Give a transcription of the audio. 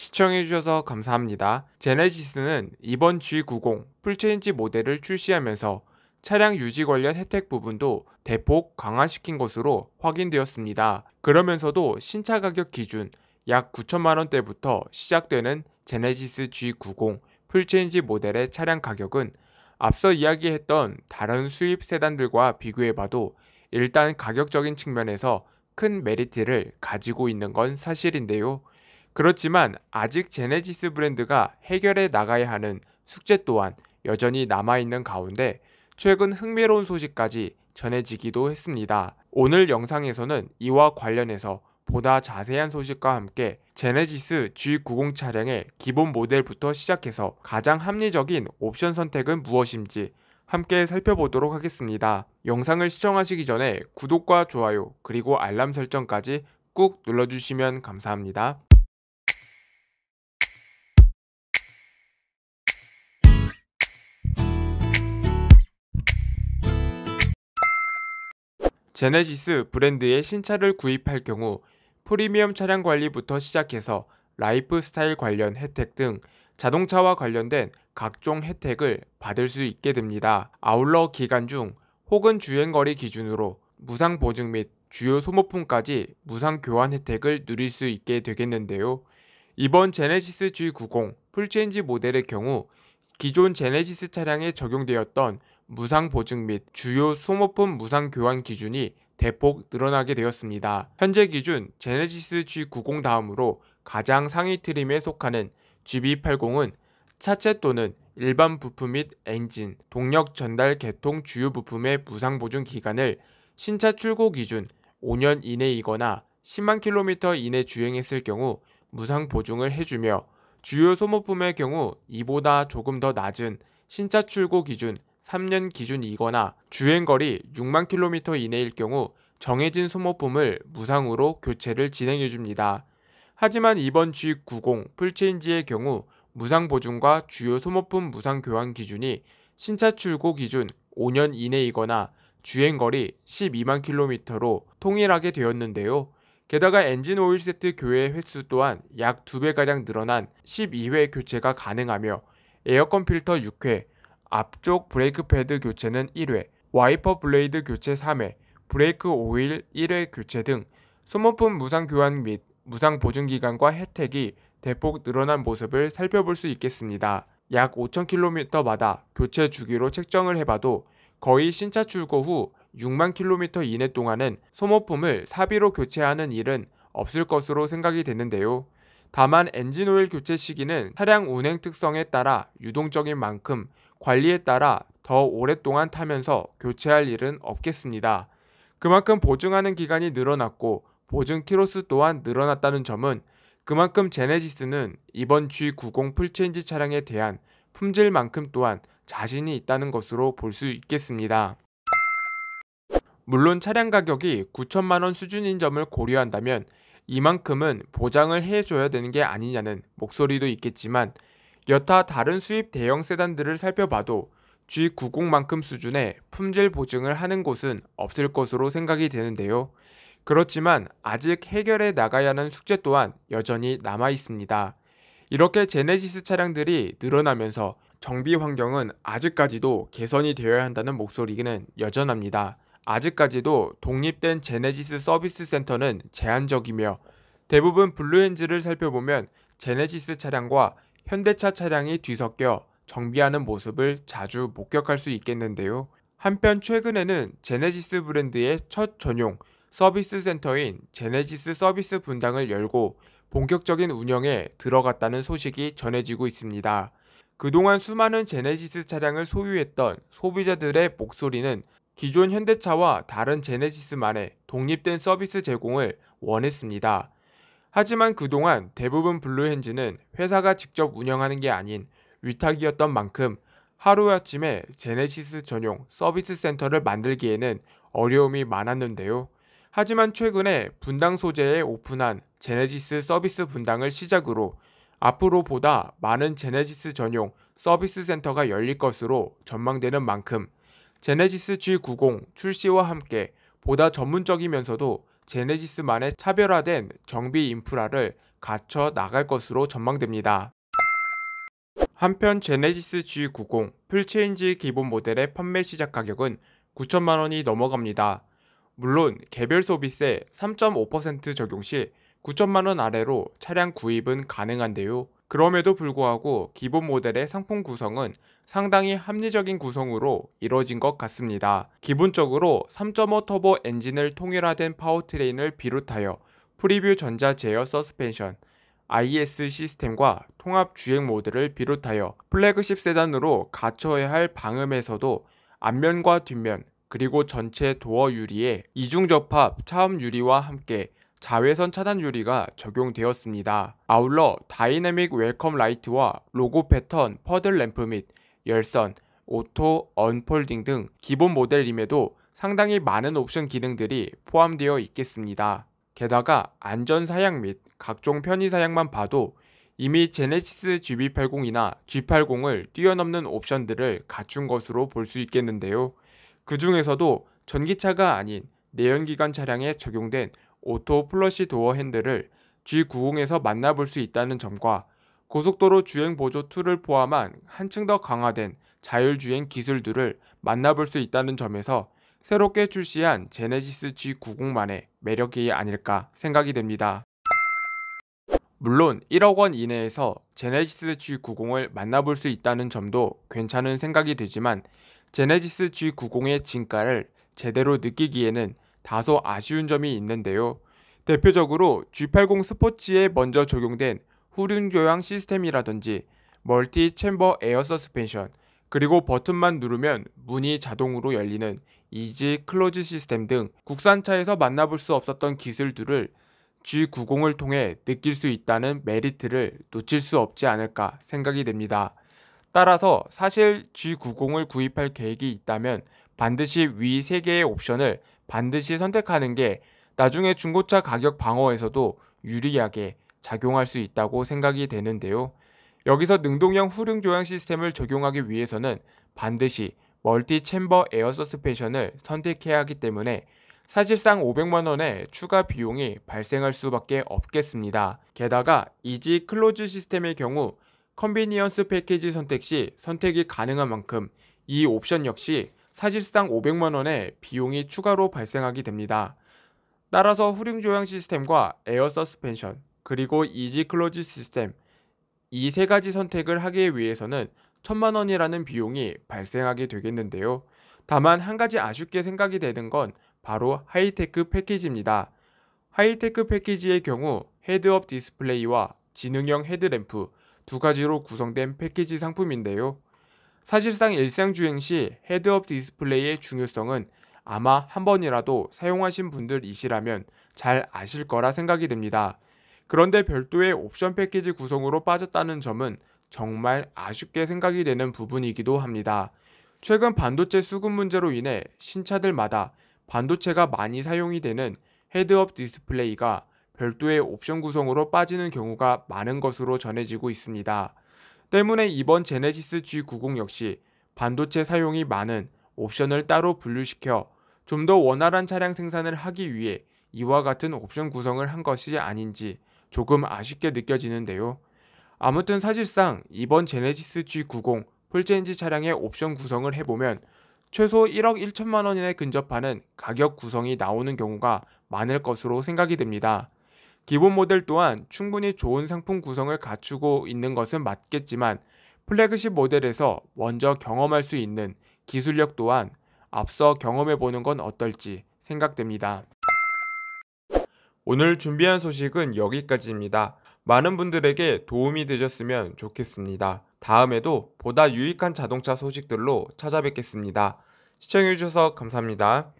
시청해주셔서 감사합니다. 제네시스는 이번 G90 풀체인지 모델을 출시하면서 차량 유지 관련 혜택 부분도 대폭 강화시킨 것으로 확인되었습니다. 그러면서도 신차 가격 기준 약 9천만원대부터 시작되는 제네시스 G90 풀체인지 모델의 차량 가격은 앞서 이야기했던 다른 수입 세단들과 비교해봐도 일단 가격적인 측면에서 큰 메리트를 가지고 있는 건 사실인데요. 그렇지만 아직 제네시스 브랜드가 해결해 나가야 하는 숙제 또한 여전히 남아있는 가운데 최근 흥미로운 소식까지 전해지기도 했습니다. 오늘 영상에서는 이와 관련해서 보다 자세한 소식과 함께 제네시스 G90 차량의 기본 모델부터 시작해서 가장 합리적인 옵션 선택은 무엇인지 함께 살펴보도록 하겠습니다. 영상을 시청하시기 전에 구독과 좋아요 그리고 알람 설정까지 꾹 눌러주시면 감사합니다. 제네시스 브랜드의 신차를 구입할 경우 프리미엄 차량 관리부터 시작해서 라이프 스타일 관련 혜택 등 자동차와 관련된 각종 혜택을 받을 수 있게 됩니다. 아울러 기간 중 혹은 주행거리 기준으로 무상 보증 및 주요 소모품까지 무상 교환 혜택을 누릴 수 있게 되겠는데요. 이번 제네시스 G90 풀체인지 모델의 경우 기존 제네시스 차량에 적용되었던 무상 보증 및 주요 소모품 무상 교환 기준이 대폭 늘어나게 되었습니다. 현재 기준 제네시스 G90 다음으로 가장 상위 트림에 속하는 GB80은 차체 또는 일반 부품 및 엔진, 동력 전달 개통 주요 부품의 무상 보증 기간을 신차 출고 기준 5년 이내이거나 10만 킬로미터 이내 주행했을 경우 무상 보증을 해주며 주요 소모품의 경우 이보다 조금 더 낮은 신차 출고 기준 3년 기준이거나 주행거리 6만 킬로미터 이내일 경우 정해진 소모품을 무상으로 교체를 진행해 줍니다. 하지만 이번 G90 풀체인지의 경우 무상 보증과 주요 소모품 무상 교환 기준이 신차 출고 기준 5년 이내이거나 주행거리 12만 킬로미터로 통일하게 되었는데요. 게다가 엔진 오일 세트 교체 횟수 또한 약 2배가량 늘어난 12회 교체가 가능하며 에어컨 필터 6회, 앞쪽 브레이크 패드 교체는 1회, 와이퍼 블레이드 교체 3회, 브레이크 오일 1회 교체 등 소모품 무상 교환 및 무상 보증 기간과 혜택이 대폭 늘어난 모습을 살펴볼 수 있겠습니다. 약 5,000km마다 교체 주기로 책정을 해봐도 거의 신차 출고 후 6만 킬로미터 이내 동안은 소모품을 사비로 교체하는 일은 없을 것으로 생각이 되는데요. 다만 엔진오일 교체 시기는 차량 운행 특성에 따라 유동적인 만큼 관리에 따라 더 오랫동안 타면서 교체할 일은 없겠습니다. 그만큼 보증하는 기간이 늘어났고 보증 키로수 또한 늘어났다는 점은 그만큼 제네시스는 이번 G90 풀체인지 차량에 대한 품질만큼 또한 자신이 있다는 것으로 볼 수 있겠습니다. 물론 차량 가격이 9천만원 수준인 점을 고려한다면 이만큼은 보장을 해줘야 되는 게 아니냐는 목소리도 있겠지만 여타 다른 수입 대형 세단들을 살펴봐도 G90만큼 수준의 품질 보증을 하는 곳은 없을 것으로 생각이 되는데요. 그렇지만 아직 해결해 나가야 하는 숙제 또한 여전히 남아 있습니다. 이렇게 제네시스 차량들이 늘어나면서 정비 환경은 아직까지도 개선이 되어야 한다는 목소리는 여전합니다. 아직까지도 독립된 제네시스 서비스 센터는 제한적이며 대부분 블루엔즈를 살펴보면 제네시스 차량과 현대차 차량이 뒤섞여 정비하는 모습을 자주 목격할 수 있겠는데요. 한편 최근에는 제네시스 브랜드의 첫 전용 서비스 센터인 제네시스 서비스 분당을 열고 본격적인 운영에 들어갔다는 소식이 전해지고 있습니다. 그동안 수많은 제네시스 차량을 소유했던 소비자들의 목소리는 기존 현대차와 다른 제네시스만의 독립된 서비스 제공을 원했습니다. 하지만 그동안 대부분 블루헨즈는 회사가 직접 운영하는 게 아닌 위탁이었던 만큼 하루아침에 제네시스 전용 서비스 센터를 만들기에는 어려움이 많았는데요. 하지만 최근에 분당 소재에 오픈한 제네시스 서비스 분당을 시작으로 앞으로 보다 많은 제네시스 전용 서비스 센터가 열릴 것으로 전망되는 만큼 제네시스 G90 출시와 함께 보다 전문적이면서도 제네시스만의 차별화된 정비 인프라를 갖춰 나갈 것으로 전망됩니다. 한편 제네시스 G90 풀체인지 기본 모델의 판매 시작 가격은 9천만원이 넘어갑니다. 물론 개별 소비세 3.5% 적용 시 9천만원 아래로 차량 구입은 가능한데요. 그럼에도 불구하고 기본 모델의 상품 구성은 상당히 합리적인 구성으로 이뤄진 것 같습니다. 기본적으로 3.5 터보 엔진을 통일화된 파워트레인을 비롯하여 프리뷰 전자 제어 서스펜션, IS 시스템과 통합 주행 모드를 비롯하여 플래그십 세단으로 갖춰야 할 방음에서도 앞면과 뒷면 그리고 전체 도어 유리에 이중 접합 차음 유리와 함께 자외선 차단 유리가 적용되었습니다. 아울러 다이내믹 웰컴 라이트와 로고 패턴, 퍼들 램프 및 열선, 오토, 언폴딩 등 기본 모델임에도 상당히 많은 옵션 기능들이 포함되어 있겠습니다. 게다가 안전 사양 및 각종 편의 사양만 봐도 이미 제네시스 GB80이나 G80을 뛰어넘는 옵션들을 갖춘 것으로 볼 수 있겠는데요. 그 중에서도 전기차가 아닌 내연기관 차량에 적용된 오토 플러시 도어 핸들을 G90에서 만나볼 수 있다는 점과 고속도로 주행 보조 툴을 포함한 한층 더 강화된 자율주행 기술들을 만나볼 수 있다는 점에서 새롭게 출시한 제네시스 G90만의 매력이 아닐까 생각이 됩니다. 물론 1억 원 이내에서 제네시스 G90을 만나볼 수 있다는 점도 괜찮은 생각이 되지만 제네시스 G90의 진가를 제대로 느끼기에는 다소 아쉬운 점이 있는데요. 대표적으로 G80 스포츠에 먼저 적용된 후륜 교양 시스템이라든지 멀티 챔버 에어 서스펜션, 그리고 버튼만 누르면 문이 자동으로 열리는 이지 클로즈 시스템 등 국산차에서 만나볼 수 없었던 기술들을 G90을 통해 느낄 수 있다는 메리트를 놓칠 수 없지 않을까 생각이 됩니다. 따라서 사실 G90을 구입할 계획이 있다면 반드시 위 3개의 옵션을 반드시 선택하는 게 나중에 중고차 가격 방어에서도 유리하게 작용할 수 있다고 생각이 되는데요. 여기서 능동형 후륜 조향 시스템을 적용하기 위해서는 반드시 멀티 챔버 에어 서스페션을 선택해야 하기 때문에 사실상 500만 원의 추가 비용이 발생할 수밖에 없겠습니다. 게다가 이지 클로즈 시스템의 경우 컨비니언스 패키지 선택 시 선택이 가능한 만큼 이 옵션 역시 사실상 500만 원의 비용이 추가로 발생하게 됩니다. 따라서 후륜 조향 시스템과 에어 서스펜션 그리고 이지 클로즈 시스템 이 세 가지 선택을 하기 위해서는 천만 원이라는 비용이 발생하게 되겠는데요. 다만 한 가지 아쉽게 생각이 되는 건 바로 하이테크 패키지입니다. 하이테크 패키지의 경우 헤드업 디스플레이와 지능형 헤드램프 두 가지로 구성된 패키지 상품인데요. 사실상 일상주행 시 헤드업 디스플레이의 중요성은 아마 한 번이라도 사용하신 분들이시라면 잘 아실 거라 생각이 됩니다. 그런데 별도의 옵션 패키지 구성으로 빠졌다는 점은 정말 아쉽게 생각이 되는 부분이기도 합니다. 최근 반도체 수급 문제로 인해 신차들마다 반도체가 많이 사용이 되는 헤드업 디스플레이가 별도의 옵션 구성으로 빠지는 경우가 많은 것으로 전해지고 있습니다. 때문에 이번 제네시스 G90 역시 반도체 사용이 많은 옵션을 따로 분류시켜 좀 더 원활한 차량 생산을 하기 위해 이와 같은 옵션 구성을 한 것이 아닌지 조금 아쉽게 느껴지는데요. 아무튼 사실상 이번 제네시스 G90 풀젠지 차량의 옵션 구성을 해보면 최소 1억 1천만 원에 근접하는 가격 구성이 나오는 경우가 많을 것으로 생각이 됩니다. 기본 모델 또한 충분히 좋은 상품 구성을 갖추고 있는 것은 맞겠지만 플래그십 모델에서 먼저 경험할 수 있는 기술력 또한 앞서 경험해 보는 건 어떨지 생각됩니다. 오늘 준비한 소식은 여기까지입니다. 많은 분들에게 도움이 되셨으면 좋겠습니다. 다음에도 보다 유익한 자동차 소식들로 찾아뵙겠습니다. 시청해주셔서 감사합니다.